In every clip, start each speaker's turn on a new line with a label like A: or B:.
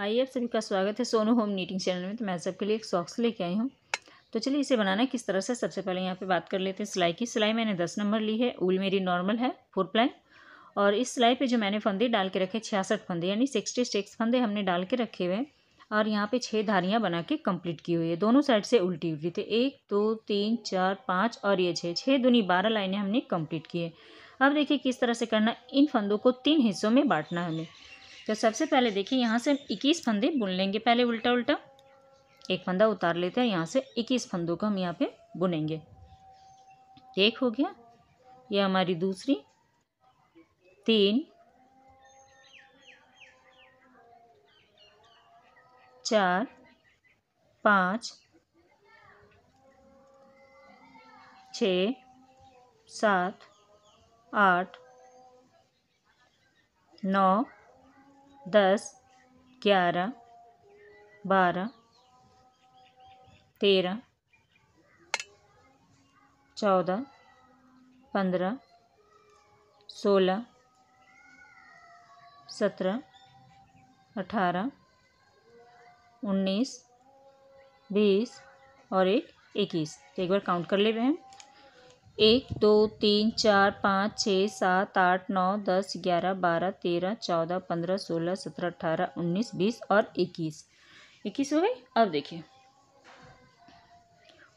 A: आइए आप सभी का स्वागत है सोनू होम नीटिंग चैनल में तो मैं सबके लिए एक सॉक्स लेके आई हूँ तो चलिए इसे बनाना किस तरह से सबसे पहले यहाँ पे बात कर लेते हैं सिलाई की सिलाई मैंने दस नंबर ली है ऊल मेरी नॉर्मल है फोर प्लाई और इस सिलाई पे जो मैंने फंदे डाल के रखे छियासठ फंदे यानी सिक्सटी सिक्स फंदे हमने डाल के रखे हुए हैं और यहाँ पर छः धारियाँ बना के कम्प्लीट की हुई है दोनों साइड से उल्टी उल्टी थी एक दो तीन चार पाँच और ये छः छः दूनी बारह लाइनें हमने कम्प्लीट की है अब देखिए किस तरह से करना इन फंदों को तीन हिस्सों में बांटना हमें तो सबसे पहले देखिए यहाँ से हम इक्कीस फंदे बुन लेंगे पहले उल्टा उल्टा एक फंदा उतार लेते हैं यहाँ से इक्कीस फंदों को हम यहाँ पे बुनेंगे एक हो गया ये हमारी दूसरी तीन चार पाँच छ सात आठ नौ दस ग्यारह बारह तेरह चौदह पंद्रह सोलह सत्रह अठारह उन्नीस बीस और एक इक्कीस तो एक बार काउंट कर ले रहे हैं एक दो तीन चार पाँच छः सात आठ नौ दस ग्यारह बारह तेरह चौदह पंद्रह सोलह सत्रह अठारह उन्नीस बीस और इक्कीस इक्कीस हो गई अब देखिए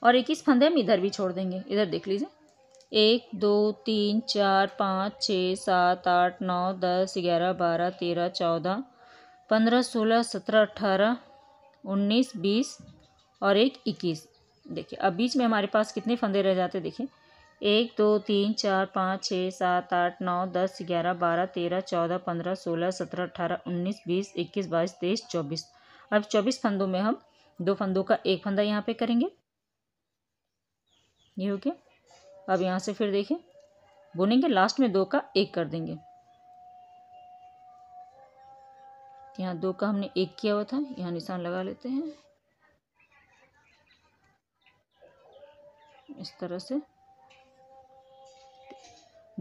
A: और इक्कीस फंदे हम इधर भी छोड़ देंगे इधर देख लीजिए एक दो तीन चार पाँच छः सात आठ नौ दस ग्यारह बारह तेरह चौदह पंद्रह सोलह सत्रह अट्ठारह उन्नीस बीस और एक इक्कीस देखिए अब बीच में हमारे पास कितने फंदे रह जाते देखिए एक दो तीन चार पाँच छः सात आठ नौ दस ग्यारह बारह तेरह चौदह पंद्रह सोलह सत्रह अठारह उन्नीस बीस इक्कीस बाईस तेईस चौबीस अब चौबीस फंदों में हम दो फंदों का एक फंदा यहाँ पे करेंगे ये हो गया अब यहाँ से फिर देखें बुनेंगे लास्ट में दो का एक कर देंगे यहाँ दो का हमने एक किया हुआ था यहाँ निशान लगा लेते हैं इस तरह से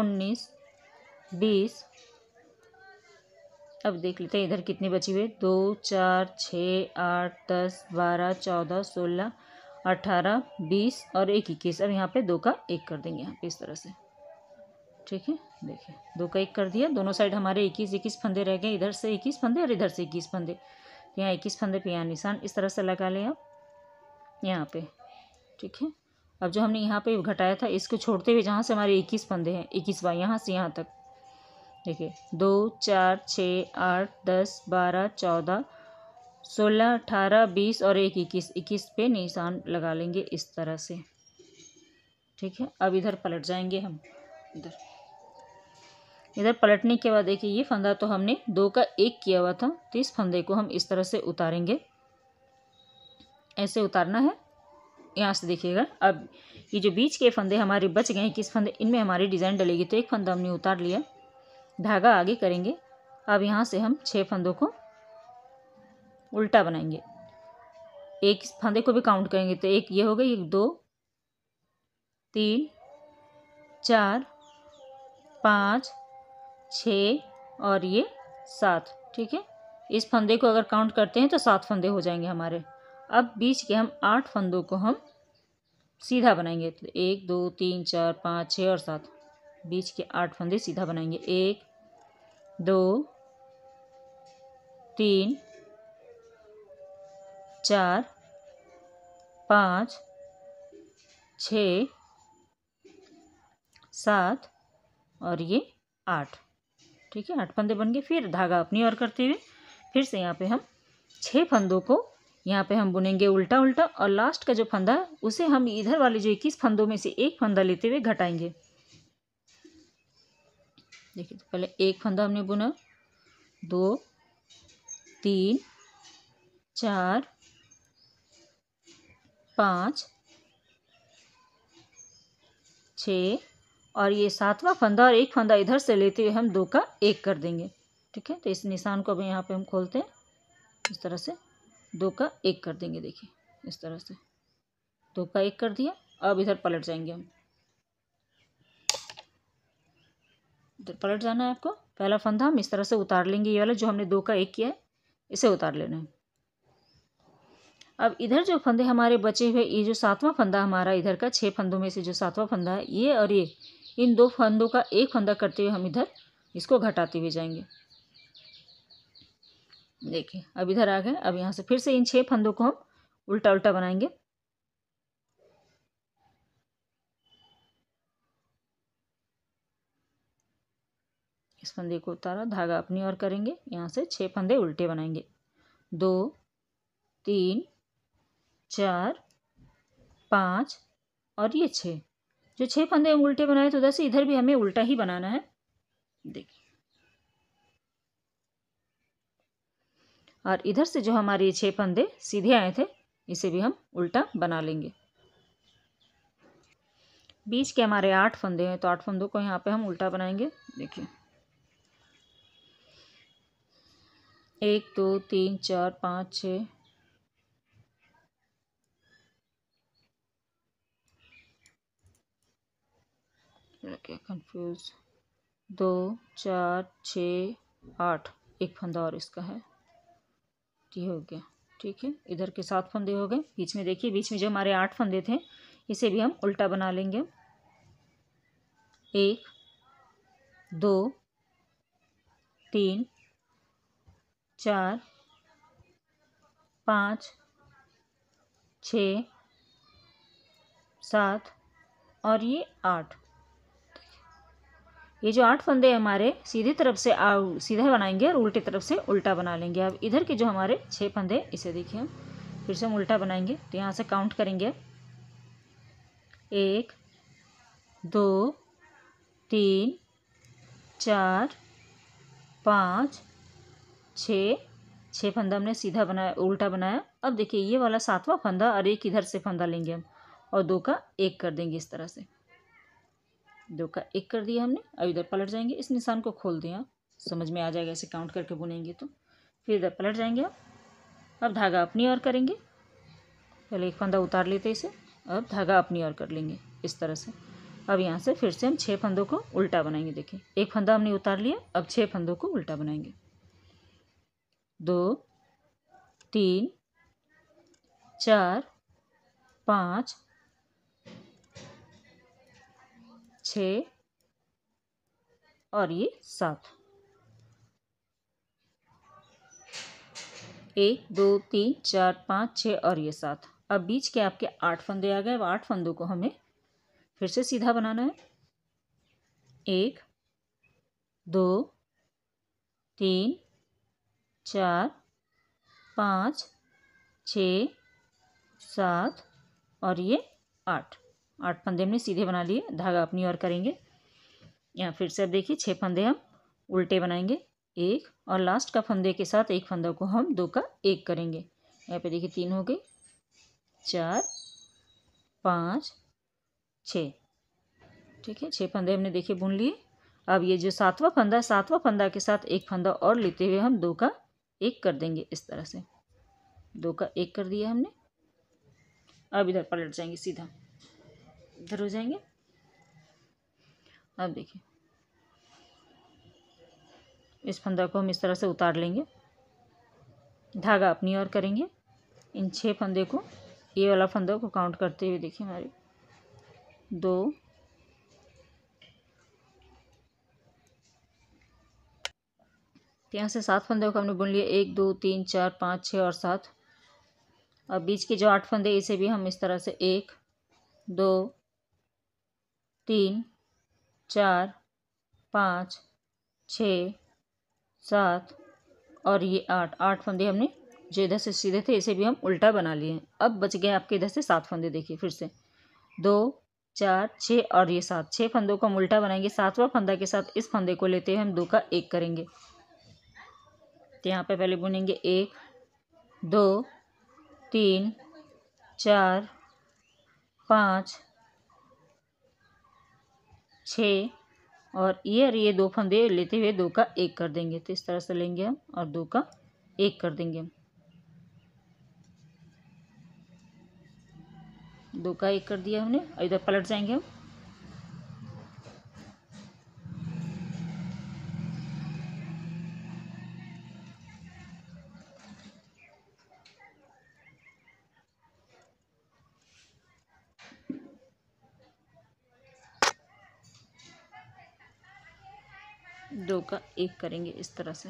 A: उन्नीस बीस अब देख लेते हैं इधर कितने बचे हुए दो चार छः आठ दस बारह चौदह सोलह अठारह बीस और एक इक्कीस अब यहाँ पे दो का एक कर देंगे यहाँ पे इस तरह से ठीक है देखिए दो का एक कर दिया दोनों साइड हमारे इक्कीस इक्कीस फंदे रह गए इधर से इक्कीस फंदे और इधर से इक्कीस फंदे यहाँ इक्कीस फंदे पे यहाँ निशान इस तरह से लगा लें आप यहाँ पे ठीक है अब जो हमने यहाँ पे घटाया था इसको छोड़ते हुए जहाँ से हमारे इक्कीस फंदे हैं इक्कीस बाई यहाँ से यहाँ तक देखिए दो चार छः आठ दस बारह चौदह सोलह अठारह बीस और एक इक्कीस इक्कीस पे निशान लगा लेंगे इस तरह से ठीक है अब इधर पलट जाएंगे हम इधर इधर पलटने के बाद देखिए ये फंदा तो हमने दो का एक किया हुआ था तो इस फंदे को हम इस तरह से उतारेंगे ऐसे उतारना है यहाँ से देखिएगा अब ये जो बीच के फंदे हमारे बच गए हैं किस फंदे इनमें हमारी डिज़ाइन डलेगी तो एक फंदा हमने उतार लिया धागा आगे करेंगे अब यहाँ से हम छः फंदों को उल्टा बनाएंगे एक फंदे को भी काउंट करेंगे तो एक ये हो गई दो तीन चार पाँच छ और ये सात ठीक है इस फंदे को अगर काउंट करते हैं तो सात फंदे हो जाएंगे हमारे अब बीच के हम आठ फंदों को हम सीधा बनाएंगे तो एक दो तीन चार पाँच छः और सात बीच के आठ फंदे सीधा बनाएंगे एक दो तीन चार पाँच छ सात और ये आठ ठीक है आठ फंदे बन गए फिर धागा अपनी ओर करते हुए फिर से यहाँ पे हम छः फंदों को यहाँ पे हम बुनेंगे उल्टा उल्टा और लास्ट का जो फंदा है उसे हम इधर वाले जो इक्कीस फंदों में से एक फंदा लेते हुए घटाएंगे देखिए तो पहले एक फंदा हमने बुना दो तीन चार पाँच छ और ये सातवां फंदा और एक फंदा इधर से लेते हुए हम दो का एक कर देंगे ठीक है तो इस निशान को अब यहाँ पे हम खोलते हैं इस तरह से दो का एक कर देंगे देखिए इस तरह से दो का एक कर दिया अब इधर पलट जाएंगे हम इधर पलट जाना है आपको पहला फंदा हम इस तरह से उतार लेंगे ये वाला जो हमने दो का एक किया है इसे उतार लेना है अब इधर जो फंदे हमारे बचे हुए ये जो सातवां फंदा हमारा इधर का छः फंदों में से जो सातवां फंदा है ये और ये इन दो फंदों का एक फंदा करते हुए हम इधर इसको घटाते हुए जाएंगे देखिए अब इधर आ गए अब यहाँ से फिर से इन छः फंदों को हम उल्टा उल्टा बनाएंगे इस फंदे को उतारा धागा अपनी ओर करेंगे यहाँ से छः फंदे उल्टे बनाएंगे दो तीन चार पाँच और ये छः जो छः फंदे हम उल्टे बनाए तो से इधर भी हमें उल्टा ही बनाना है देखिए और इधर से जो हमारे छः फंदे सीधे आए थे इसे भी हम उल्टा बना लेंगे बीच के हमारे आठ फंदे हैं तो आठ फंदों को यहाँ पे हम उल्टा बनाएंगे देखिए एक दो तीन चार पाँच छ क्या कंफ्यूज दो चार छ आठ एक फंदा और इसका है ये हो गया ठीक है इधर के सात फंदे हो गए बीच में देखिए बीच में जो हमारे आठ फंदे थे इसे भी हम उल्टा बना लेंगे एक दो तीन चार पाँच छ सात और ये आठ ये जो आठ फंदे हमारे सीधी तरफ से आ, सीधा बनाएंगे और उल्टी तरफ से उल्टा बना लेंगे अब इधर के जो हमारे छः फंदे इसे देखिए हम फिर से हम उल्टा बनाएंगे तो यहाँ से काउंट करेंगे एक दो तीन चार पाँच छः छः फंदा हमने सीधा बनाया उल्टा बनाया अब देखिए ये वाला सातवां फंदा और एक इधर से फंदा लेंगे हम और दो का एक कर देंगे इस तरह से दो का एक कर दिया हमने अब इधर पलट जाएंगे इस निशान को खोल दें आप समझ में आ जाएगा ऐसे काउंट करके बुनेंगे तो फिर इधर पलट जाएंगे आप अब धागा अपनी ओर करेंगे पहले एक फंदा उतार लेते इसे अब धागा अपनी ओर कर लेंगे इस तरह से अब यहाँ से फिर से हम छः फंदों को उल्टा बनाएंगे देखिए एक फंदा हमने उतार लिया अब छः फंदों को उल्टा बनाएंगे दो तीन चार पाँच छ और ये सात एक दो तीन चार पाँच छः और ये सात अब बीच के आपके आठ फंदे आ गए अब आठ फंदों को हमें फिर से सीधा बनाना है एक दो तीन चार पाँच छ सात और ये आठ आठ फंदे हमने सीधे बना लिए धागा अपनी और करेंगे यहाँ फिर से अब देखिए छः फंदे हम उल्टे बनाएंगे एक और लास्ट का फंदे के साथ एक फंदा को हम दो का एक करेंगे यहाँ पे देखिए तीन हो गए चार पाँच छ ठीक है छः फंदे हमने देखिए बुन लिए अब ये जो सातवा फंदा है सातवा फंदा के साथ एक फंदा और लेते हुए हम दो का एक कर देंगे इस तरह से दो का एक कर दिया हमने अब इधर पलट जाएंगे सीधा इधर हो जाएंगे अब देखिए इस फंदा को हम इस तरह से उतार लेंगे धागा अपनी ओर करेंगे इन छह फंदे को ये वाला फंदा को काउंट करते हुए देखिए हमारे दो यहाँ से सात फंदों को हमने बुन लिए एक दो तीन चार पाँच छः और सात और बीच के जो आठ फंदे इसे भी हम इस तरह से एक दो तीन चार पाँच छ सात और ये आठ आठ फंदे हमने जो इधर से सीधे थे इसे भी हम उल्टा बना लिए अब बच गए आपके इधर से सात फंदे देखिए फिर से दो चार छः और ये सात छः फंदों को हम उल्टा बनाएंगे सातवां फंदा के साथ इस फंदे को लेते हुए हम दो का एक करेंगे तो यहाँ पे पहले बुनेंगे एक दो तीन चार पाँच छः और ये और ये दो फंदे लेते हुए दो का एक कर देंगे तो इस तरह से लेंगे हम और दो का एक कर देंगे हम दो का एक कर दिया हमने इधर पलट जाएंगे हम एक करेंगे इस तरह से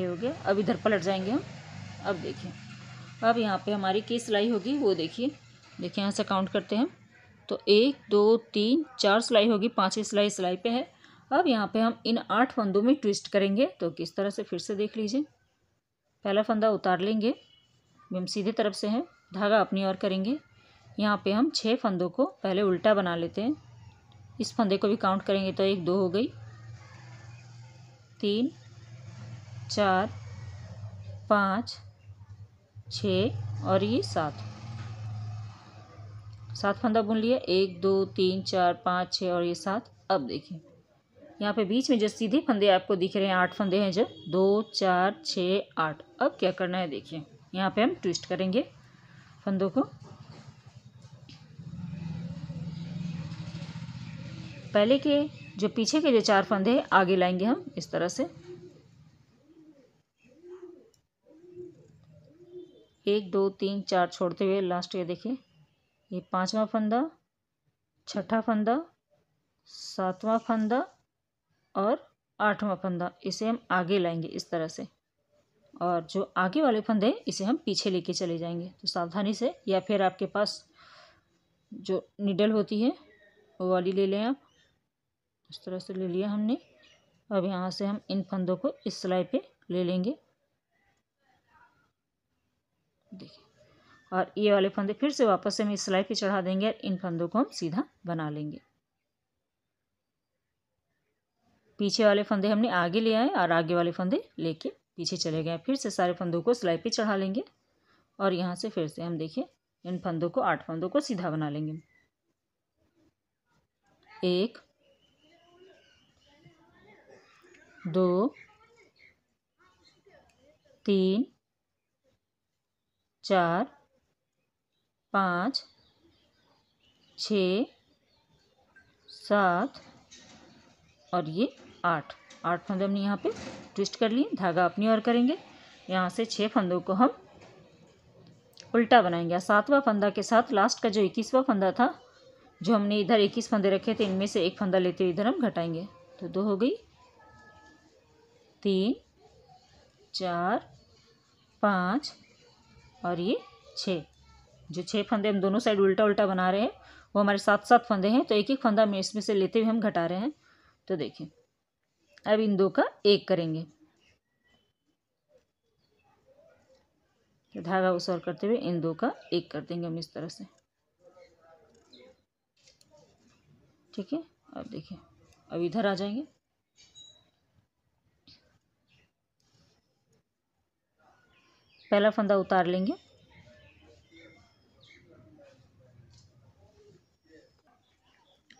A: ये हो गया अब इधर पलट जाएंगे हम अब देखिए अब यहाँ पे हमारी की सिलाई होगी वो देखिए देखिए यहाँ से काउंट करते हैं तो एक दो तीन चार सिलाई होगी पाँचवीं सिलाई सिलाई पे है अब यहाँ पे हम इन आठ फंदों में ट्विस्ट करेंगे तो किस तरह से फिर से देख लीजिए पहला फंदा उतार लेंगे हम सीधे तरफ से हैं धागा अपनी ओर करेंगे यहाँ पे हम छः फंदों को पहले उल्टा बना लेते हैं इस फंदे को भी काउंट करेंगे तो एक दो हो गई तीन चार पाँच छ और ये सात सात फंदा बुन लिया एक दो तीन चार पाँच छः और ये सात अब देखिए यहाँ पे बीच में जो सीधे फंदे आपको दिख रहे हैं आठ फंदे हैं जो दो चार छः आठ अब क्या करना है देखिए यहाँ पे हम ट्विस्ट करेंगे फंदों को पहले के जो पीछे के जो चार फंदे हैं आगे लाएंगे हम इस तरह से एक दो तीन चार छोड़ते हुए लास्ट ये देखिए ये पांचवा फंदा छठा फंदा सातवां फंदा और आठवां फंदा इसे हम आगे लाएंगे इस तरह से और जो आगे वाले फंदे हैं इसे हम पीछे लेके चले जाएंगे तो सावधानी से या फिर आपके पास जो निडल होती है वो वाली ले लें आप इस तरह से ले लिया हमने अब यहाँ से हम इन फंदों को इस सिलाई पे ले लेंगे देखिए और ये वाले फंदे फिर से वापस से हम इस सिलाई पे चढ़ा देंगे और इन फंदों को हम सीधा बना लेंगे पीछे वाले फंदे हमने आगे ले आए और आगे वाले फंदे लेके पीछे चले गए फिर से सारे फंदों को सिलाई पे चढ़ा लेंगे और यहाँ से फिर से हम देखिए इन फंदों को आठ फंदों को सीधा बना लेंगे एक दो तीन चार पाँच छ सात और ये आठ आठ फंदे हमने यहाँ पे ट्विस्ट कर लिए धागा अपनी ओर करेंगे यहाँ से छः फंदों को हम उल्टा बनाएंगे सातवां फंदा के साथ लास्ट का जो इक्कीसवा फंदा था जो हमने इधर इक्कीस फंदे रखे थे इनमें से एक फंदा लेते हुए इधर हम घटाएंगे तो दो हो गई तीन चार पाँच और ये छः जो छः फंदे हम दोनों साइड उल्टा उल्टा बना रहे हैं वो हमारे सात सात फंदे हैं तो एक एक फंदा हम इसमें से लेते हुए हम घटा रहे हैं तो देखिए अब इन दो का एक करेंगे तो धागा उस और करते हुए इन दो का एक कर देंगे हम इस तरह से ठीक है अब देखिए अब इधर आ जाएंगे पहला फंदा उतार लेंगे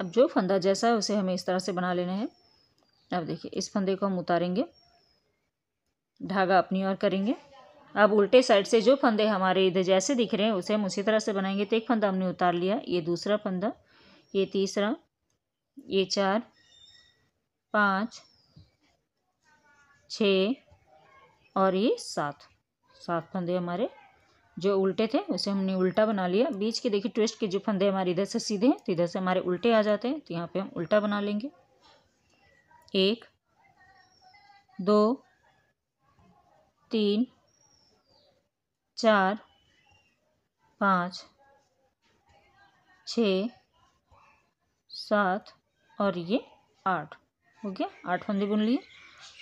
A: अब जो फंदा जैसा है उसे हमें इस तरह से बना लेना है अब देखिए इस फंदे को हम उतारेंगे धागा अपनी ओर करेंगे अब उल्टे साइड से जो फंदे हमारे इधर जैसे दिख रहे हैं उसे हम उसी तरह से बनाएंगे तो एक फंदा हमने उतार लिया ये दूसरा फंदा ये तीसरा ये चार पाँच छ और ये सात सात फंदे हमारे जो उल्टे थे उसे हमने उल्टा बना लिया बीच के देखिए ट्विस्ट के जो फंदे हमारे इधर से सीधे हैं तो इधर से हमारे उल्टे आ जाते हैं तो यहाँ पे हम उल्टा बना लेंगे एक दो तीन चार पाँच छ सात और ये आठ हो गया आठ फंदे बुन लिए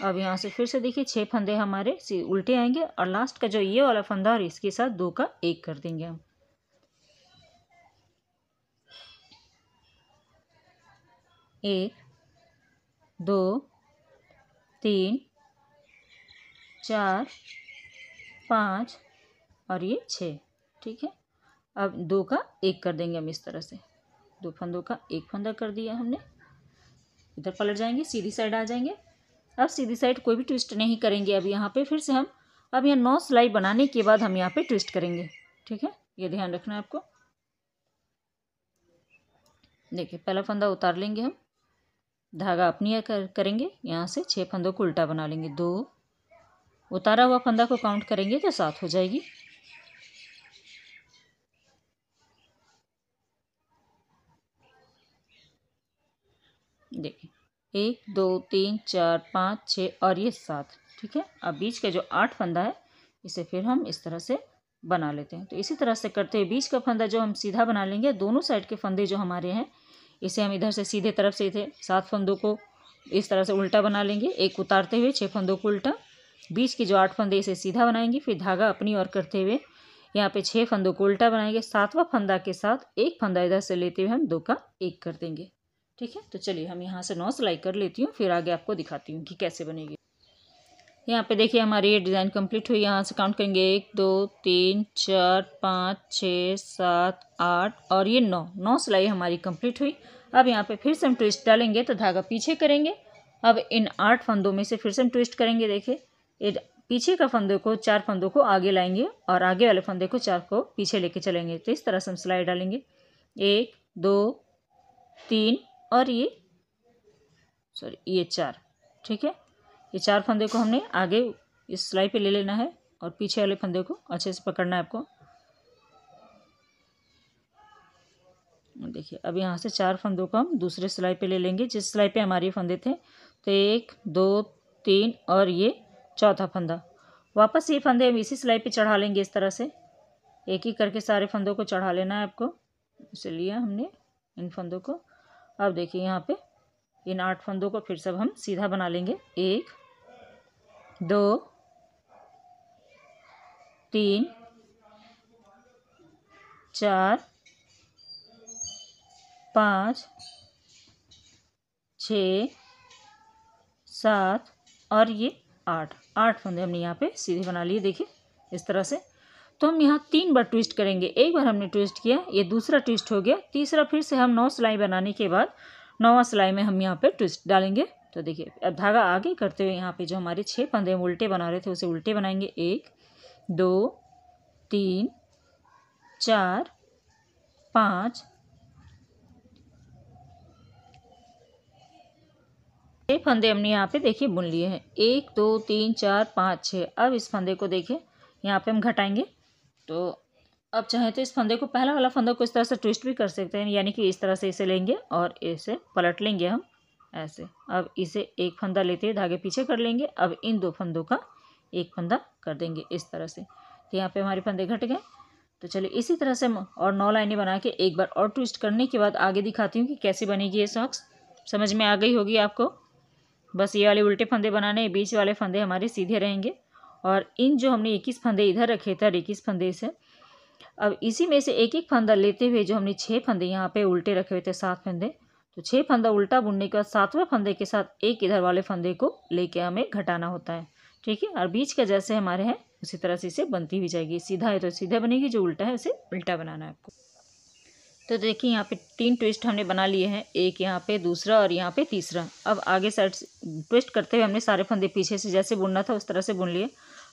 A: अब यहाँ से फिर से देखिए छः फंदे हमारे उल्टे आएंगे और लास्ट का जो ये वाला फंदा और इसके साथ दो का एक कर देंगे हम एक दो तीन चार पाँच और ये छः ठीक है अब दो का एक कर देंगे हम इस तरह से दो फंदों का एक फंदा कर दिया हमने इधर पलट जाएंगे सीधी साइड आ जाएंगे अब सीधी साइड कोई भी ट्विस्ट नहीं करेंगे अब यहाँ पे फिर से हम अब यहाँ नौ सिलाई बनाने के बाद हम यहाँ पे ट्विस्ट करेंगे ठीक है ये ध्यान रखना है आपको देखिए पहला फंदा उतार लेंगे हम धागा अपनी कर, करेंगे यहाँ से छः फंदों को उल्टा बना लेंगे दो उतारा हुआ फंदा को काउंट करेंगे तो सात हो जाएगी देखिए एक दो तीन चार पाँच छः और ये सात ठीक है अब बीच का जो आठ फंदा है इसे फिर हम इस तरह से बना लेते हैं तो इसी तरह से करते हुए बीच का फंदा जो हम सीधा बना लेंगे दोनों साइड के फंदे जो हमारे हैं इसे हम इधर से सीधे तरफ से थे सात फंदों को इस तरह से उल्टा बना लेंगे एक उतारते हुए छः फंदों को उल्टा बीच के जो आठ फंदे इसे सीधा बनाएंगे फिर धागा अपनी ओर करते हुए यहाँ पे छः फंदों को उल्टा बनाएंगे सातवां फंदा के साथ एक फंदा इधर से लेते हुए हम दो का एक कर देंगे ठीक है तो चलिए हम यहाँ से नौ सिलाई कर लेती हूँ फिर आगे आपको दिखाती हूँ कि कैसे बनेगी यहाँ पे देखिए हमारी ये डिज़ाइन कंप्लीट हुई यहाँ से काउंट करेंगे एक दो तीन चार पाँच छः सात आठ और ये नौ नौ सिलाई हमारी कंप्लीट हुई अब यहाँ पे फिर से हम ट्विस्ट डालेंगे तो धागा पीछे करेंगे अब इन आठ फंदों में से फिर से हम ट्विस्ट करेंगे देखिए पीछे का फंदे को चार फंदों को आगे लाएंगे और आगे वाले फंदे को चार को पीछे लेके चलेंगे तो इस तरह से हम सिलाई डालेंगे एक दो तीन और ये सॉरी ये चार ठीक है ये चार फंदे को हमने आगे इस सिलाई पे ले लेना है और पीछे वाले फंदे को अच्छे से पकड़ना है आपको देखिए अब यहाँ से चार फंदों को हम दूसरे सिलाई पे ले लेंगे जिस सिलाई पे हमारे फंदे थे तो एक दो तीन और ये चौथा फंदा वापस ये फंदे हम इसी सिलाई पे चढ़ा लेंगे इस तरह से एक ही करके सारे फंदों को चढ़ा लेना है आपको इसलिए हमने इन फंदों को अब देखिए यहाँ पे इन आठ फंदों को फिर सब हम सीधा बना लेंगे एक दो तीन चार पाँच छ सात और ये आठ आठ फंदे हमने यहाँ पे सीधे बना लिए देखिए इस तरह से तो हम यहाँ तीन बार ट्विस्ट करेंगे एक बार हमने ट्विस्ट किया ये दूसरा ट्विस्ट हो गया तीसरा फिर से हम नौ सिलाई बनाने के बाद नौवा सिलाई में हम यहाँ पर ट्विस्ट डालेंगे तो देखिए अब धागा आगे करते हुए यहाँ पे जो हमारे छः पंदे हम उल्टे बना रहे थे उसे उल्टे बनाएंगे एक दो तीन चार पाँच छः फंदे हमने यहाँ पे देखिए बुन लिए हैं एक दो तीन चार पाँच छः अब इस फंदे को देखिए यहाँ पे हम घटाएंगे तो अब चाहें तो इस फंदे को पहला वाला फंदा को इस तरह से ट्विस्ट भी कर सकते हैं यानी कि इस तरह से इसे लेंगे और इसे पलट लेंगे हम ऐसे अब इसे एक फंदा लेते हैं धागे पीछे कर लेंगे अब इन दो फंदों का एक फंदा कर देंगे इस तरह से तो यहाँ पे हमारे फंदे घट गए तो चलिए इसी तरह से और नौ लाइनें बना के एक बार और ट्विस्ट करने के बाद आगे दिखाती हूँ कि कैसे बनेगी ये सॉक्स समझ में आ गई होगी आपको बस ये वाले उल्टे फंदे बनाने बीच वाले फंदे हमारे सीधे रहेंगे और इन जो हमने इक्कीस फंदे इधर रखे थे और इक्कीस फंदे से अब इसी में से एक एक फंदा लेते हुए जो हमने छः फंदे यहाँ पे उल्टे रखे हुए थे सात फंदे तो छः फंदा उल्टा बुनने के बाद सातवें फंदे के साथ एक इधर वाले फंदे को लेके हमें घटाना होता है ठीक है और बीच का जैसे हमारे हैं उसी तरह से इसे बनती हुई जाएगी सीधा है तो सीधा बनेगी जो उल्टा है उसे उल्टा बनाना है आपको तो देखिए यहाँ पे तीन ट्विस्ट हमने बना लिए हैं एक यहाँ पे दूसरा और यहाँ पे तीसरा अब आगे साइड ट्विस्ट करते हुए हमने सारे फंदे पीछे से जैसे बुनना था उस तरह से बुन लिए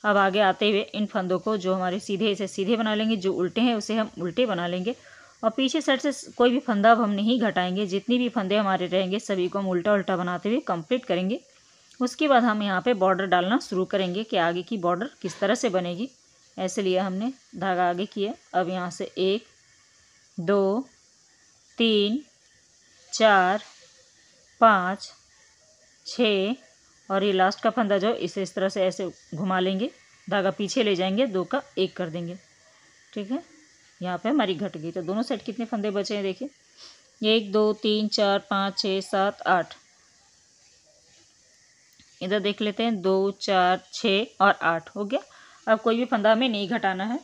A: अब आगे आते हुए इन फंदों को जो हमारे सीधे से सीधे बना लेंगे जो उल्टे हैं उसे हम उल्टे बना लेंगे और पीछे साइड से कोई भी फंदा अब हम नहीं घटाएंगे जितनी भी फंदे हमारे रहेंगे सभी को हम उल्टा उल्टा बनाते हुए कंप्लीट करेंगे उसके बाद हम यहाँ पे बॉर्डर डालना शुरू करेंगे कि आगे की बॉर्डर किस तरह से बनेगी ऐसे लिए हमने धागा आगे किया अब यहाँ से एक दो तीन चार पाँच छ और ये लास्ट का फंदा जो इसे इस तरह से ऐसे घुमा लेंगे धागा पीछे ले जाएंगे दो का एक कर देंगे ठीक है यहाँ पे हमारी घट गई तो दोनों साइड कितने फंदे बचे हैं देखिए एक दो तीन चार पाँच छः सात आठ इधर देख लेते हैं दो चार छः और आठ हो गया अब कोई भी फंदा हमें नहीं घटाना है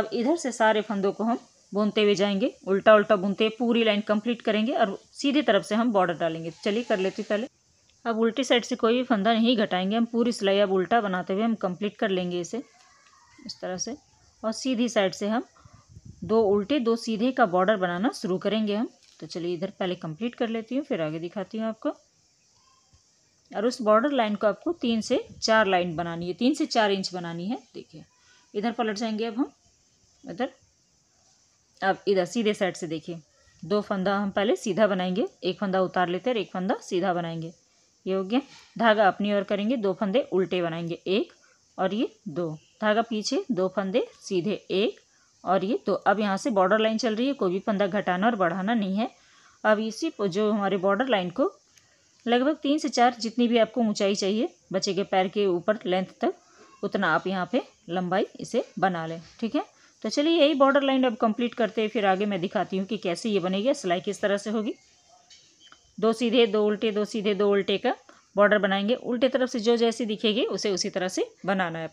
A: अब इधर से सारे फंदों को हम बुनते हुए जाएंगे उल्टा उल्टा बुनते पूरी लाइन कंप्लीट करेंगे और सीधे तरफ से हम बॉर्डर डालेंगे चलिए कर लेते पहले अब उल्टी साइड से कोई भी फंदा नहीं घटाएंगे हम पूरी सिलाई अब उल्टा बनाते हुए हम कंप्लीट कर लेंगे इसे इस तरह से और सीधी साइड से हम दो उल्टे दो सीधे का बॉर्डर बनाना शुरू करेंगे हम तो चलिए इधर पहले कंप्लीट कर लेती हूँ फिर आगे दिखाती हूँ आपको और उस बॉर्डर लाइन को आपको तीन से चार लाइन बनानी है तीन से चार इंच बनानी है देखिए इधर पलट जाएंगे अब हम इधर अब इधर सीधे साइड से देखिए दो फंदा हम पहले सीधा बनाएंगे एक फंदा उतार लेते हैं और एक फंदा सीधा बनाएंगे ये हो गया धागा अपनी ओर करेंगे दो फंदे उल्टे बनाएंगे एक और ये दो धागा पीछे दो फंदे सीधे एक और ये दो अब यहाँ से बॉर्डर लाइन चल रही है कोई भी फंदा घटाना और बढ़ाना नहीं है अब इसी जो हमारे बॉर्डर लाइन को लगभग तीन से चार जितनी भी आपको ऊंचाई चाहिए बच्चे के पैर के ऊपर लेंथ तक उतना आप यहाँ पे लंबाई इसे बना लें ठीक है तो चलिए यही बॉर्डर लाइन अब कंप्लीट करते हैं फिर आगे मैं दिखाती हूँ कि कैसे ये बनेगी सिलाई किस तरह से होगी दो सीधे दो उल्टे दो सीधे दो उल्टे का बॉर्डर बनाएंगे उल्टे तरफ से जो जैसी दिखेगी उसे उसी तरह से बनाना है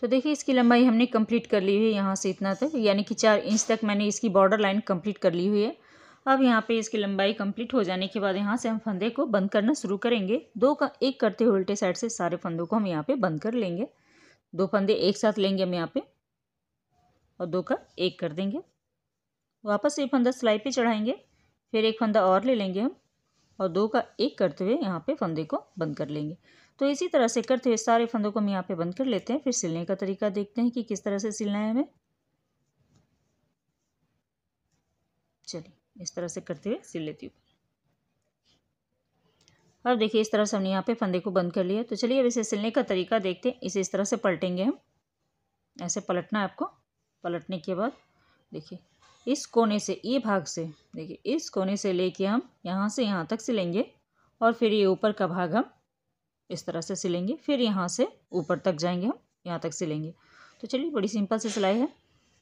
A: तो देखिए इसकी लंबाई हमने कंप्लीट कर ली हुई है यहाँ से इतना तक यानी कि चार इंच तक मैंने इसकी बॉर्डर लाइन कंप्लीट कर ली हुई है अब यहाँ पे इसकी लंबाई कंप्लीट हो जाने के बाद यहाँ से हम फंदे को बंद करना शुरू करेंगे दो का एक करते हुए उल्टे साइड से सारे फंदों को हम यहाँ पर बंद कर लेंगे दो फंदे एक साथ लेंगे हम यहाँ पर और दो का एक कर देंगे वापस ये फंदा सिलाई पर चढ़ाएंगे फिर एक फंदा और ले लेंगे हम और दो का एक करते हुए यहाँ पे फंदे को बंद कर लेंगे तो इसी तरह से करते हुए सारे फंदों को हम यहाँ पे बंद कर लेते हैं फिर सिलने का तरीका देखते हैं कि किस तरह से सिलना है हमें चलिए इस तरह से करते हुए सिल लेती हूँ अब देखिए इस तरह से हमने यहाँ पे फंदे को बंद कर लिया तो चलिए अब इसे सिलने का तरीका देखते हैं इसे इस तरह से पलटेंगे हम ऐसे पलटना है आपको पलटने के बाद देखिए इस कोने से ये भाग से देखिए इस कोने से लेके हम यहाँ से यहाँ तक सिलेंगे और फिर ये ऊपर का भाग हम इस तरह से सिलेंगे फिर यहाँ से ऊपर तक जाएंगे हम यहाँ तक सिलेंगे तो चलिए बड़ी सिंपल सी सिलाई है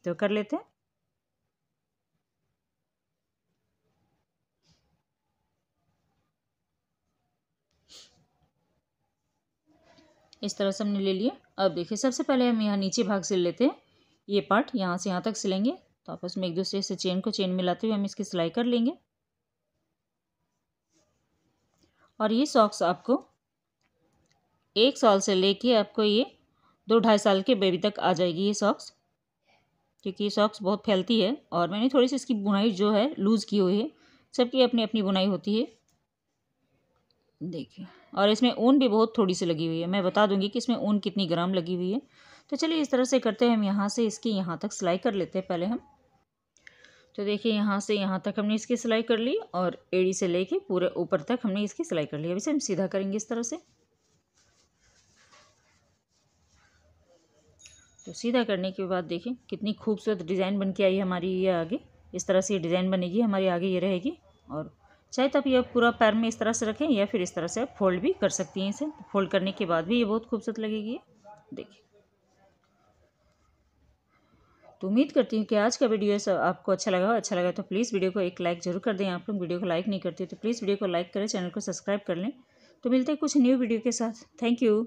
A: तो कर लेते हैं इस तरह से हमने ले लिया अब देखिए सबसे पहले हम यहाँ नीचे भाग सिल लेते हैं ये पार्ट यहाँ से यहाँ तक सिलेंगे तो आपस में एक दूसरे से चेन को चेन मिलाते हुए हम इसकी सिलाई कर लेंगे और ये सॉक्स आपको एक साल से लेके आपको ये दो ढाई साल के बेबी तक आ जाएगी ये सॉक्स क्योंकि ये सॉक्स बहुत फैलती है और मैंने थोड़ी सी इसकी बुनाई जो है लूज़ की हुई है सबकी अपनी अपनी बुनाई होती है देखिए और इसमें ऊन भी बहुत थोड़ी सी लगी हुई है मैं बता दूंगी कि इसमें ऊन कितनी ग्राम लगी हुई है तो चलिए इस तरह से करते हैं हम यहाँ से इसकी यहाँ तक सिलाई कर लेते हैं पहले हम तो देखिए यहाँ से यहाँ तक हमने इसकी सिलाई कर ली और एड़ी से लेके पूरे ऊपर तक हमने इसकी सिलाई कर ली अभी से हम सीधा करेंगे इस तरह से तो सीधा करने के बाद देखिए कितनी खूबसूरत डिज़ाइन बन के आई हमारी ये आगे इस तरह से डिज़ाइन बनेगी हमारी आगे ये रहेगी और चाहे तो आप ये पूरा पैर में इस तरह से रखें या फिर इस तरह से आप फोल्ड भी कर सकती हैं इसे फोल्ड करने के बाद भी ये बहुत खूबसूरत लगेगी देखिए तो उम्मीद करती हूँ कि आज का वीडियो आपको अच्छा लगा हो अच्छा लगा तो प्लीज़ वीडियो को एक लाइक जरूर कर दें आप लोग वीडियो को लाइक नहीं करते तो प्लीज़ वीडियो को लाइक करें चैनल को सब्सक्राइब कर लें तो मिलते हैं कुछ न्यू वीडियो के साथ थैंक यू